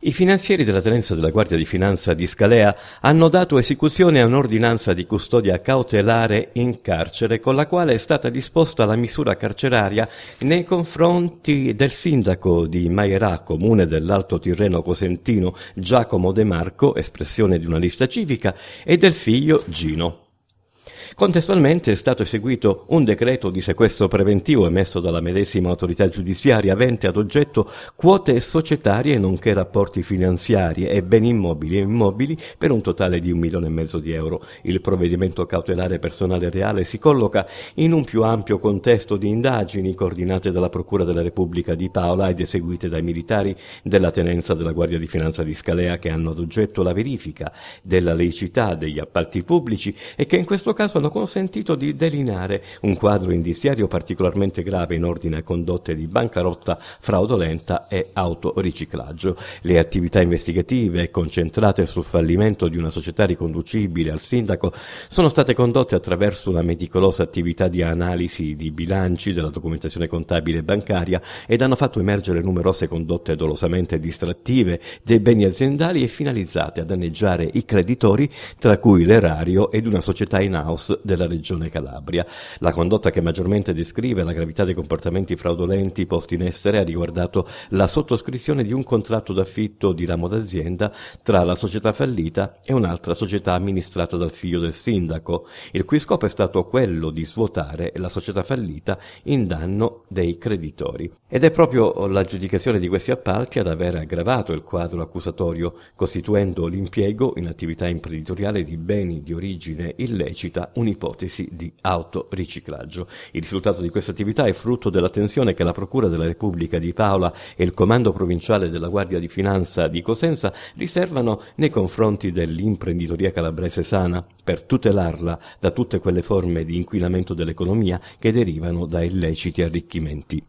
I finanzieri della tenenza della Guardia di Finanza di Scalea hanno dato esecuzione a un'ordinanza di custodia cautelare in carcere con la quale è stata disposta la misura carceraria nei confronti del sindaco di Maierà, comune dell'Alto Tirreno Cosentino, Giacomo De Marco, espressione di una lista civica, e del figlio Gino. Contestualmente è stato eseguito un decreto di sequestro preventivo emesso dalla medesima autorità giudiziaria avente ad oggetto quote societarie nonché rapporti finanziari e beni immobili e immobili per un totale di un milione e mezzo di euro. Il provvedimento cautelare personale reale si colloca in un più ampio contesto di indagini coordinate dalla Procura della Repubblica di Paola ed eseguite dai militari della tenenza della Guardia di Finanza di Scalea che hanno ad oggetto la verifica della leicità degli appalti pubblici e che in questo caso sono consentito di delineare un quadro indiziario particolarmente grave in ordine a condotte di bancarotta fraudolenta e autoriciclaggio. Le attività investigative, concentrate sul fallimento di una società riconducibile al sindaco, sono state condotte attraverso una meticolosa attività di analisi di bilanci della documentazione contabile e bancaria ed hanno fatto emergere numerose condotte dolosamente distrattive dei beni aziendali e finalizzate a danneggiare i creditori, tra cui l'erario ed una società in house della Regione Calabria. La condotta che maggiormente descrive la gravità dei comportamenti fraudolenti posti in essere ha riguardato la sottoscrizione di un contratto d'affitto di ramo d'azienda tra la società fallita e un'altra società amministrata dal figlio del sindaco, il cui scopo è stato quello di svuotare la società fallita in danno dei creditori. Ed è proprio l'aggiudicazione di questi appalti ad aver aggravato il quadro accusatorio, costituendo l'impiego in attività imprenditoriale di beni di origine illecita un'ipotesi di autoriciclaggio. Il risultato di questa attività è frutto dell'attenzione che la Procura della Repubblica di Paola e il Comando Provinciale della Guardia di Finanza di Cosenza riservano nei confronti dell'imprenditoria calabrese sana per tutelarla da tutte quelle forme di inquinamento dell'economia che derivano da illeciti arricchimenti